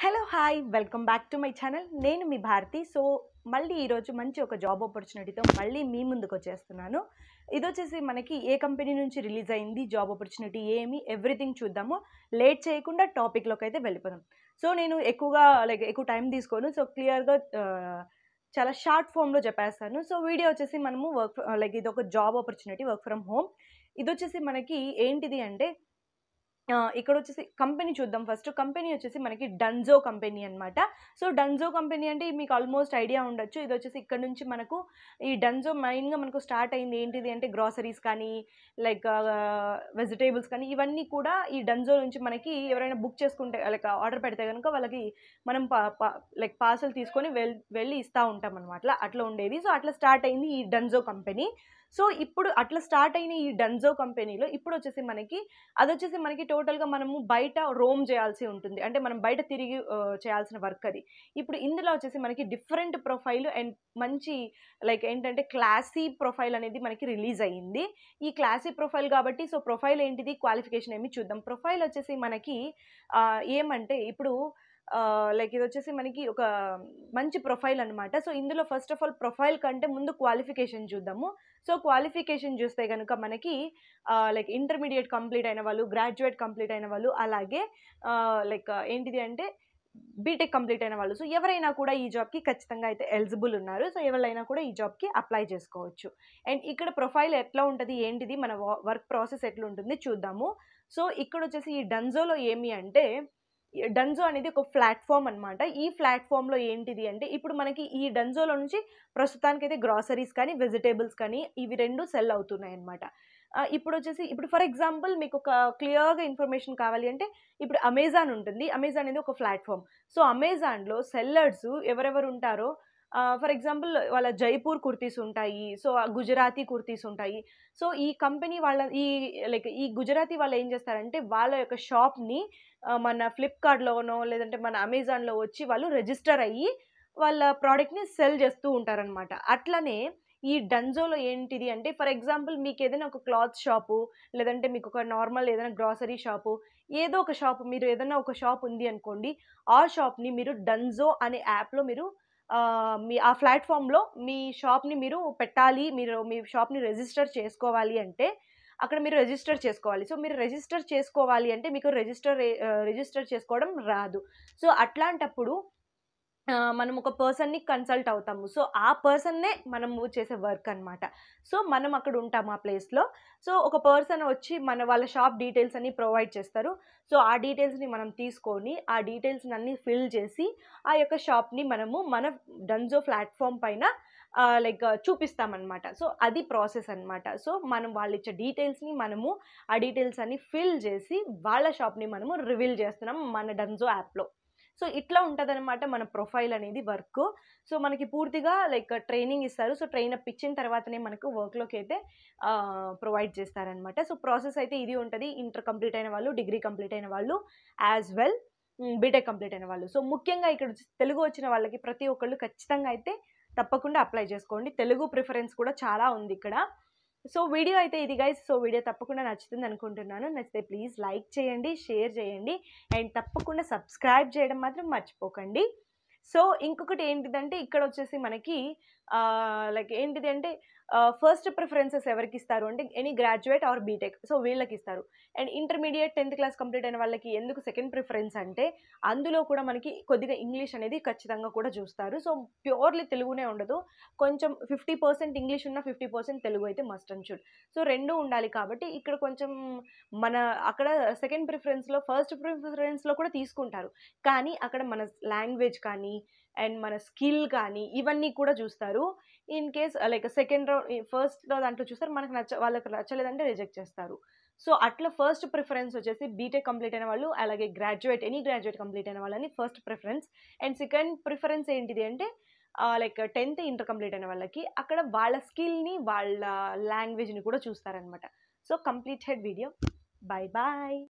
hello hi welcome back to my channel నేను మీ Bharati so మళ్ళీ ఈరోజు మంచి ఒక జాబ్ ఆపర్చునిటీతో మళ్ళీ మీ ముందుకు వచ్చేస్తున్నాను ఇది వచ్చేసి మనకి ఏ కంపెనీ నుంచి రిలీజ్ అయింది జాబ్ ఆపర్చునిటీ ఏమి ఎవ్రీథింగ్ చూద్దాము లేట్ చేయకుండా టాపిక్లోకి అయితే వెళ్ళిపోదాం సో నేను ఎక్కువగా లైక్ ఎక్కువ టైం తీసుకోను సో క్లియర్గా చాలా షార్ట్ ఫామ్లో చెప్పేస్తాను సో వీడియో వచ్చేసి మనము వర్క్ లైక్ ఇది ఒక job opportunity work from home ఇది వచ్చేసి మనకి ఏంటిది అంటే ఇక్కడ వచ్చేసి కంపెనీ చూద్దాం ఫస్ట్ కంపెనీ వచ్చేసి మనకి డన్జో కంపెనీ అనమాట సో డన్జో కంపెనీ అంటే మీకు ఆల్మోస్ట్ ఐడియా ఉండొచ్చు ఇది వచ్చేసి ఇక్కడ నుంచి మనకు ఈ డన్జో మెయిన్గా మనకు స్టార్ట్ అయింది ఏంటిది అంటే గ్రాసరీస్ కానీ లైక్ వెజిటేబుల్స్ కానీ ఇవన్నీ కూడా ఈ డన్జో నుంచి మనకి ఎవరైనా బుక్ చేసుకుంటే లైక్ ఆర్డర్ పెడితే కనుక వాళ్ళకి మనం లైక్ పార్సల్ తీసుకొని వెళ్ళి ఇస్తూ ఉంటాం అనమాట అట్లా ఉండేది సో అట్లా స్టార్ట్ అయింది ఈ డన్జో కంపెనీ సో ఇప్పుడు అట్లా స్టార్ట్ అయిన ఈ డన్జో కంపెనీలో ఇప్పుడు వచ్చేసి మనకి అది వచ్చేసి మనకి టోటల్గా మనము బయట రోమ్ చేయాల్సి ఉంటుంది అంటే మనం బయట తిరిగి చేయాల్సిన వర్క్ అది ఇప్పుడు ఇందులో వచ్చేసి మనకి డిఫరెంట్ ప్రొఫైల్ అండ్ మంచి లైక్ ఏంటంటే క్లాసీ ప్రొఫైల్ అనేది మనకి రిలీజ్ అయ్యింది ఈ క్లాసీ ప్రొఫైల్ కాబట్టి సో ప్రొఫైల్ ఏంటిది క్వాలిఫికేషన్ ఏమి చూద్దాం ప్రొఫైల్ వచ్చేసి మనకి ఏమంటే ఇప్పుడు లైక్ ఇది వచ్చేసి మనకి ఒక మంచి ప్రొఫైల్ అనమాట సో ఇందులో ఫస్ట్ ఆఫ్ ఆల్ ప్రొఫైల్ కంటే ముందు క్వాలిఫికేషన్ చూద్దాము సో క్వాలిఫికేషన్ చూస్తే కనుక మనకి లైక్ ఇంటర్మీడియట్ కంప్లీట్ అయిన వాళ్ళు గ్రాడ్యుయేట్ కంప్లీట్ అయిన వాళ్ళు అలాగే లైక్ ఏంటిది అంటే బీటెక్ కంప్లీట్ అయిన వాళ్ళు సో ఎవరైనా కూడా ఈ జాబ్కి ఖచ్చితంగా అయితే ఎలిజిబుల్ ఉన్నారు సో ఎవరైనా కూడా ఈ జాబ్కి అప్లై చేసుకోవచ్చు అండ్ ఇక్కడ ప్రొఫైల్ ఎట్లా ఉంటుంది ఏంటిది మన వర్క్ ప్రాసెస్ ఎట్లా ఉంటుంది చూద్దాము సో ఇక్కడ వచ్చేసి ఈ డన్జోలో ఏమి అంటే డన్జో అనేది ఒక ప్లాట్ఫామ్ అనమాట ఈ ప్లాట్ఫామ్లో ఏంటిది అంటే ఇప్పుడు మనకి ఈ డన్జోలో నుంచి ప్రస్తుతానికైతే గ్రాసరీస్ కానీ వెజిటేబుల్స్ కానీ ఇవి రెండు సెల్ అవుతున్నాయి అనమాట ఇప్పుడు వచ్చేసి ఇప్పుడు ఫర్ ఎగ్జాంపుల్ మీకు ఒక క్లియర్గా ఇన్ఫర్మేషన్ కావాలి అంటే ఇప్పుడు అమెజాన్ ఉంటుంది అమెజాన్ అనేది ఒక ప్లాట్ఫామ్ సో అమెజాన్లో సెల్లర్స్ ఎవరెవరు ఉంటారో ఫర్ ఎగ్జాంపుల్ వాళ్ళ జైపూర్ కుర్తీస్ ఉంటాయి సో గుజరాతీ కుర్తీస్ ఉంటాయి సో ఈ కంపెనీ వాళ్ళ ఈ లైక్ ఈ గుజరాతీ వాళ్ళు ఏం చేస్తారంటే వాళ్ళ యొక్క షాప్ని మన ఫ్లిప్కార్ట్లోనో లేదంటే మన అమెజాన్లో వచ్చి వాళ్ళు రిజిస్టర్ అయ్యి వాళ్ళ ప్రోడక్ట్ని సెల్ చేస్తూ ఉంటారనమాట అట్లనే ఈ డన్జోలో ఏంటిది అంటే ఫర్ ఎగ్జాంపుల్ మీకు ఏదైనా ఒక క్లాత్ షాపు లేదంటే మీకు ఒక నార్మల్ ఏదైనా గ్రాసరీ షాపు ఏదో ఒక షాపు మీరు ఏదైనా ఒక షాప్ ఉంది అనుకోండి ఆ షాప్ని మీరు డన్జో అనే యాప్లో మీరు మీ ఆ ప్లాట్ఫామ్లో మీ షాప్ని మీరు పెట్టాలి మీరు మీ షాప్ని రిజిస్టర్ చేసుకోవాలి అంటే అక్కడ మీరు రిజిస్టర్ చేసుకోవాలి సో మీరు రిజిస్టర్ చేసుకోవాలి అంటే మీకు రిజిస్టర్ రిజిస్టర్ చేసుకోవడం రాదు సో అట్లాంటప్పుడు మనం ఒక పర్సన్ని కన్సల్ట్ అవుతాము సో ఆ పర్సన్నే మనం మూవ్ చేసే వర్క్ అనమాట సో మనం అక్కడ ఉంటాము ఆ ప్లేస్లో సో ఒక పర్సన్ వచ్చి మన వాళ్ళ షాప్ డీటెయిల్స్ అన్ని ప్రొవైడ్ చేస్తారు సో ఆ డీటెయిల్స్ని మనం తీసుకొని ఆ డీటెయిల్స్ని అన్ని ఫిల్ చేసి ఆ యొక్క షాప్ని మనము మన డన్జో ప్లాట్ఫామ్ పైన లైక్ చూపిస్తామన్నమాట సో అది ప్రాసెస్ అనమాట సో మనం వాళ్ళు ఇచ్చే డీటెయిల్స్ని మనము ఆ డీటెయిల్స్ అన్ని ఫిల్ చేసి వాళ్ళ షాప్ని మనము రివీల్ చేస్తున్నాం మన డన్జో యాప్లో సో ఇట్లా ఉంటుందన్నమాట మన ప్రొఫైల్ అనేది వర్క్ సో మనకి పూర్తిగా లైక్ ట్రైనింగ్ ఇస్తారు సో అప్ ఇచ్చిన తర్వాతనే మనకు వర్క్లోకి అయితే ప్రొవైడ్ చేస్తారనమాట సో ప్రాసెస్ అయితే ఇది ఉంటుంది ఇంటర్ కంప్లీట్ అయిన వాళ్ళు డిగ్రీ కంప్లీట్ అయిన వాళ్ళు యాజ్ వెల్ బీటెక్ కంప్లీట్ అయిన వాళ్ళు సో ముఖ్యంగా ఇక్కడ తెలుగు వచ్చిన వాళ్ళకి ప్రతి ఒక్కళ్ళు ఖచ్చితంగా అయితే తప్పకుండా అప్లై చేసుకోండి తెలుగు ప్రిఫరెన్స్ కూడా చాలా ఉంది ఇక్కడ సో వీడియో అయితే ఇది గైస్ సో వీడియో తప్పకుండా నచ్చుతుంది అనుకుంటున్నాను నచ్చితే ప్లీజ్ లైక్ చేయండి షేర్ చేయండి అండ్ తప్పకుండా సబ్స్క్రైబ్ చేయడం మాత్రం మర్చిపోకండి సో ఇంకొకటి ఏంటిదంటే ఇక్కడ వచ్చేసి మనకి లైక్ ఏంటిది అంటే ఫస్ట్ ప్రిఫరెన్సెస్ ఎవరికి ఇస్తారు అంటే any graduate or BTech so వీళ్ళకి ఇస్తారు and intermediate tenth class complete అయిన వాళ్ళకి ఎందుకు సెకండ్ ప్రిఫరెన్స్ అంటే అందులో కూడా మనకి కొద్దిగా ఇంగ్లీష్ అనేది ఖచ్చితంగా కూడా చూస్తారు సో ప్యూర్లీ తెలుగునే ఉండదు కొంచెం ఫిఫ్టీ పర్సెంట్ ఇంగ్లీష్ ఉన్న ఫిఫ్టీ పర్సెంట్ తెలుగు అయితే మస్ట్ అండ్ షుడ్ సో రెండు ఉండాలి కాబట్టి ఇక్కడ కొంచెం మన అక్కడ సెకండ్ ప్రిఫరెన్స్లో ఫస్ట్ ప్రిఫరెన్స్లో కూడా తీసుకుంటారు కానీ అక్కడ మన లాంగ్వేజ్ కానీ కానీ అండ్ మన స్కిల్ కానీ ఇవన్నీ కూడా చూస్తారు in case like second round ఫస్ట్లో దాంట్లో చూస్తారు మనకు నచ్చ వాళ్ళకి నచ్చలేదంటే రిజెక్ట్ చేస్తారు సో అట్లా ఫస్ట్ ప్రిఫరెన్స్ వచ్చేసి బీటెక్ కంప్లీట్ అయిన వాళ్ళు అలాగే గ్రాడ్యుయేట్ ఎనీ గ్రాడ్యుయేట్ కంప్లీట్ అయిన వాళ్ళని first preference and second preference ఏంటిది అంటే లైక్ టెన్త్ ఇంటర్ కంప్లీట్ అయిన వాళ్ళకి అక్కడ వాళ్ళ స్కిల్ని వాళ్ళ లాంగ్వేజ్ని కూడా చూస్తారనమాట so complete head video bye bye